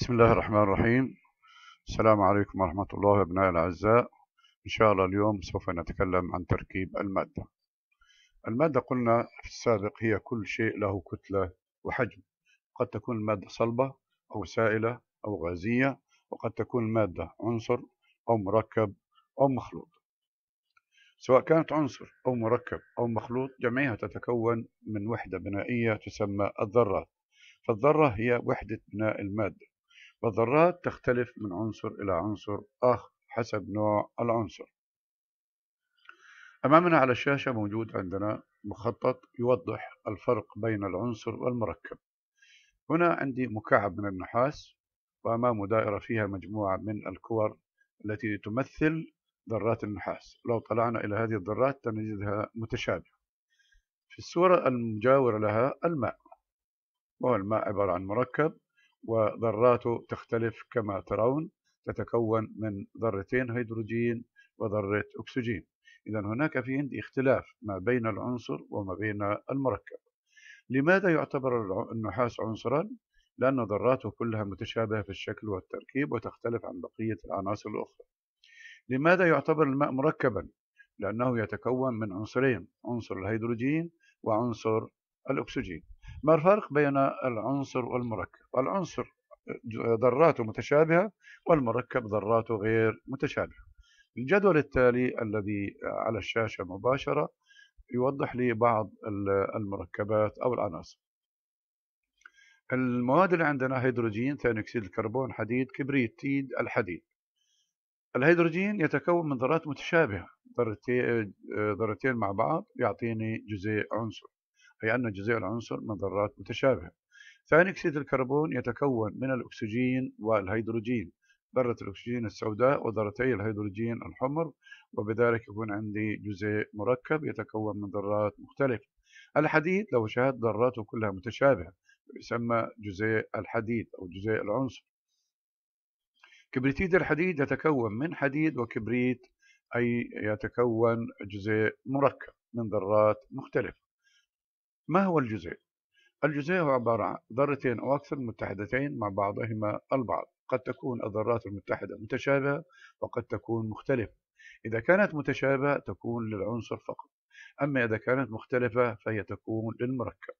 بسم الله الرحمن الرحيم السلام عليكم ورحمة الله أبنائي الأعزاء إن شاء الله اليوم سوف نتكلم عن تركيب المادة المادة قلنا في السابق هي كل شيء له كتلة وحجم قد تكون المادة صلبة أو سائلة أو غازية وقد تكون المادة عنصر أو مركب أو مخلوط سواء كانت عنصر أو مركب أو مخلوط جميعها تتكون من وحدة بنائية تسمى الذرات فالذرة هي وحدة بناء المادة والذرات تختلف من عنصر إلى عنصر آخر حسب نوع العنصر أمامنا على الشاشة موجود عندنا مخطط يوضح الفرق بين العنصر والمركب هنا عندي مكعب من النحاس وأمامه دائرة فيها مجموعة من الكور التي تمثل ذرات النحاس لو طلعنا إلى هذه الذرات تنجدها متشابهة في الصورة المجاورة لها الماء وهو الماء عبارة عن مركب وذراته تختلف كما ترون تتكون من ذرتين هيدروجين وذرة أكسجين إذا هناك في عندي اختلاف ما بين العنصر وما بين المركب لماذا يعتبر النحاس عنصرا؟ لأن ذراته كلها متشابهة في الشكل والتركيب وتختلف عن بقية العناصر الأخرى لماذا يعتبر الماء مركبا؟ لأنه يتكون من عنصرين عنصر الهيدروجين وعنصر الأكسجين ما الفرق بين العنصر والمركب العنصر ذراته متشابهة والمركب ذراته غير متشابهة الجدول التالي الذي على الشاشة مباشرة يوضح لي بعض المركبات أو العناصر المواد اللي عندنا هيدروجين ثاني أكسيد الكربون حديد كبريت تيد الحديد الهيدروجين يتكون من ذرات متشابهة ذرتين مع بعض يعطيني جزيء عنصر لأن جزيء العنصر من ذرات متشابهة ثاني أكسيد الكربون يتكون من الأكسجين والهيدروجين ذرة الأكسجين السوداء وذرتي الهيدروجين الحمر وبذلك يكون عندي جزيء مركب يتكون من ذرات مختلفة الحديد لو شاهدت ذراته كلها متشابهة يسمى جزيء الحديد أو جزيء العنصر كبريتيد الحديد يتكون من حديد وكبريت أي يتكون جزيء مركب من ذرات مختلفة ما هو الجزيء؟ الجزيء هو عبارة عن ذرتين أو أكثر متحدتين مع بعضهما البعض قد تكون الذرات المتحدة متشابهة وقد تكون مختلفة إذا كانت متشابهة تكون للعنصر فقط أما إذا كانت مختلفة فهي تكون للمركب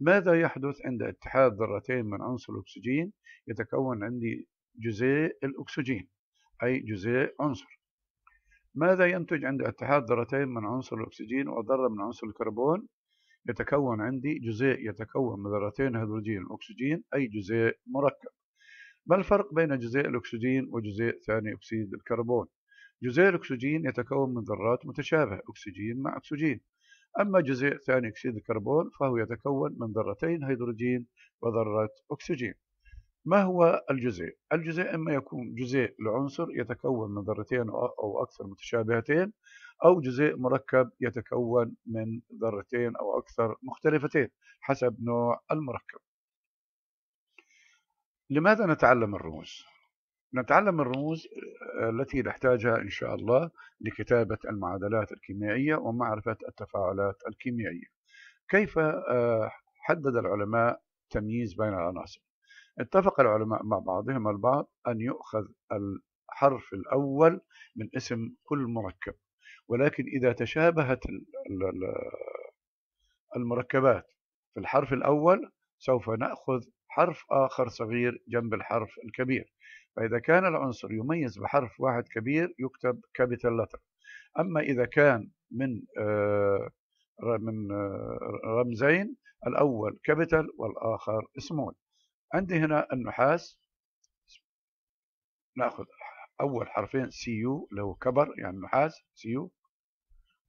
ماذا يحدث عند اتحاد ذرتين من عنصر الأكسجين يتكون عندي جزيء الأكسجين أي جزيء عنصر ماذا ينتج عند اتحاد ذرتين من عنصر الأكسجين وذرة من عنصر الكربون يتكون عندي جزيء يتكون من ذرتين هيدروجين وأكسجين أي جزيء مركب ما الفرق بين جزيء الأكسجين وجزيء ثاني أكسيد الكربون جزيء الأكسجين يتكون من ذرات متشابهة أكسجين مع أكسجين أما جزيء ثاني أكسيد الكربون فهو يتكون من ذرتين هيدروجين وذرة أكسجين ما هو الجزيء؟ الجزيء إما يكون جزيء لعنصر يتكون من ذرتين أو أكثر متشابهتين أو جزيء مركب يتكون من ذرتين أو أكثر مختلفتين حسب نوع المركب لماذا نتعلم الرموز؟ نتعلم الرموز آه، التي نحتاجها إن شاء الله لكتابة المعادلات الكيميائية ومعرفة التفاعلات الكيميائية كيف آه، حدد العلماء تمييز بين العناصر اتفق العلماء مع بعضهم البعض أن يؤخذ الحرف الأول من اسم كل مركب ولكن إذا تشابهت المركبات في الحرف الأول سوف نأخذ حرف آخر صغير جنب الحرف الكبير فإذا كان العنصر يميز بحرف واحد كبير يكتب كابيتال لتر أما إذا كان من آه، من آه، رمزين الأول كابيتال والآخر سمول عندي هنا النحاس ناخذ أول حرفين سي يو اللي هو كبر يعني نحاس سي يو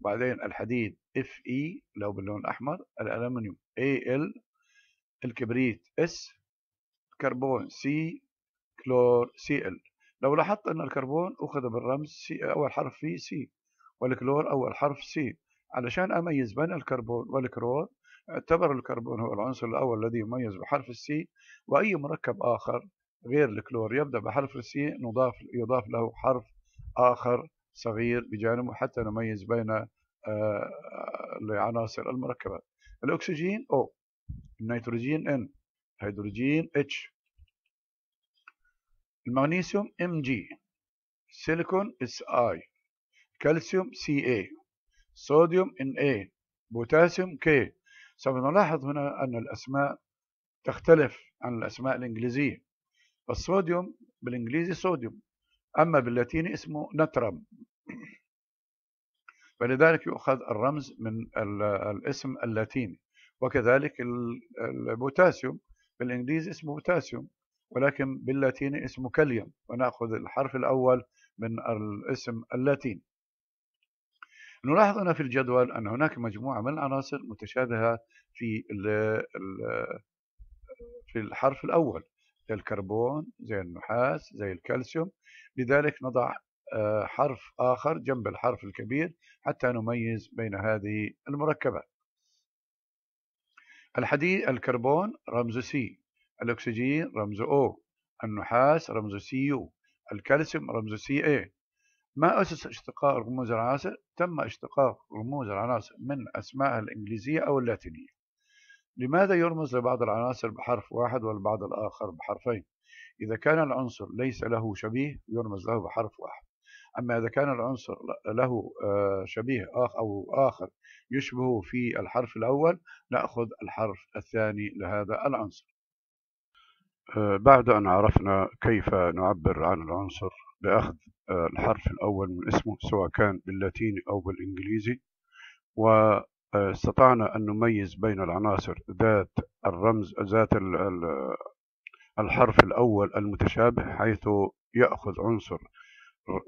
بعدين الحديد اف اي لو باللون الاحمر الالمنيوم اي ال الكبريت اس كربون سي كلور سي ال لو لاحظت ان الكربون اخذ بالرمز سي اول حرف فيه سي والكلور اول حرف سي علشان اميز بين الكربون والكلور اعتبر الكربون هو العنصر الاول الذي يميز بحرف السي واي مركب اخر غير الكلور يبدا بحرف السي نضاف يضاف له حرف اخر صغير بجانبه حتى نميز بين آه، العناصر المركبة الأكسجين او النيتروجين ان هيدروجين اتش المغنيسيوم ام سيليكون السيليكون اي كالسيوم سي اي صوديوم ان اي بوتاسيوم كي سوف نلاحظ هنا أن الأسماء تختلف عن الأسماء الإنجليزية الصوديوم بالإنجليزي صوديوم أما باللاتين اسمه نترم فلذلك يؤخذ الرمز من الاسم اللاتيني وكذلك البوتاسيوم بالإنجليزي اسمه بوتاسيوم ولكن باللاتيني اسمه كاليوم ونأخذ الحرف الأول من الاسم اللاتيني نلاحظ هنا في الجدول أن هناك مجموعة من العناصر متشابهة في في الحرف الأول الكربون زي النحاس زي الكالسيوم لذلك نضع آه، حرف آخر جنب الحرف الكبير حتى نميز بين هذه المركبات الحديد الكربون رمز سي الأكسجين رمز أو النحاس رمز سي يو الكالسيوم رمز سي اي ما أسس اشتقاق رموز العناصر؟ تم اشتقاق رموز العناصر من أسمائها الإنجليزية أو اللاتينية لماذا يرمز لبعض العناصر بحرف واحد والبعض الآخر بحرفين إذا كان العنصر ليس له شبيه يرمز له بحرف واحد أما إذا كان العنصر له آه، شبيه أو آخر يشبه في الحرف الأول نأخذ الحرف الثاني لهذا العنصر آه، بعد أن عرفنا كيف نعبر عن العنصر بأخذ آه، الحرف الأول من اسمه سواء كان باللاتيني أو بالإنجليزي و آه، استطعنا أن نميز بين العناصر ذات الرمز ذات الحرف الأول المتشابه حيث يأخذ عنصر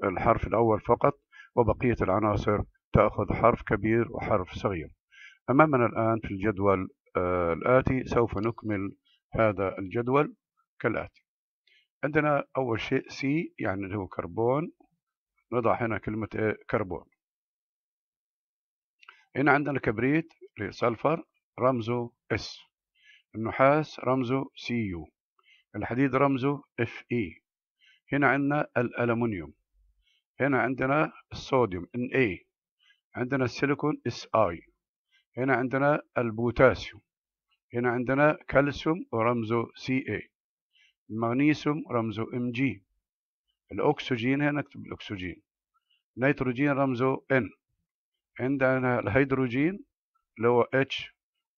الحرف الأول فقط وبقية العناصر تأخذ حرف كبير وحرف صغير أمامنا الآن في الجدول آه، الآتي سوف نكمل هذا الجدول كالآتي عندنا أول شيء سي يعني اللي هو كربون نضع هنا كلمة كربون هنا عندنا كبريت للسلفر رمزه اس النحاس رمزه سي يو الحديد رمزه اف اي هنا عندنا الالومنيوم هنا عندنا الصوديوم ان اي عندنا السيليكون اس اي هنا عندنا البوتاسيوم هنا عندنا كالسيوم ورمزه سي اي المغنيسيوم رمزه ام جي الاكسجين هنا نكتب الاكسجين نيتروجين رمزه ان عندنا الهيدروجين اللي هو اتش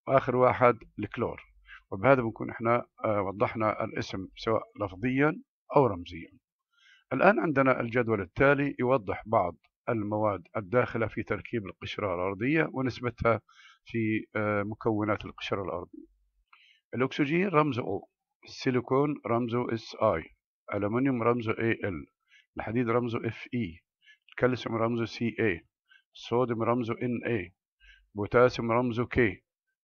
واخر واحد الكلور وبهذا بنكون احنا آه، وضحنا الاسم سواء لفظيا او رمزيا الان عندنا الجدول التالي يوضح بعض المواد الداخلة في تركيب القشرة الأرضية ونسبتها في آه، مكونات القشرة الأرضية الأكسجين رمزه O السيليكون رمزه SI الألمنيوم رمزه AL الحديد رمزه FE الكالسيوم رمزه CA صوديوم رمزه Na بوتاسيوم رمزه K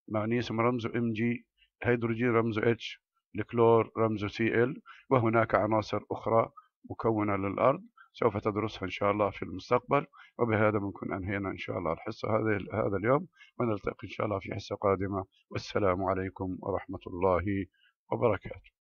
مغنيسيوم رمزه Mg هيدروجين رمزه H الكلور رمزه Cl وهناك عناصر أخرى مكونة للأرض سوف تدرسها إن شاء الله في المستقبل وبهذا بنكون أنهينا إن شاء الله الحصة هذه هذا اليوم ونلتقي إن شاء الله في حصة قادمة والسلام عليكم ورحمة الله وبركاته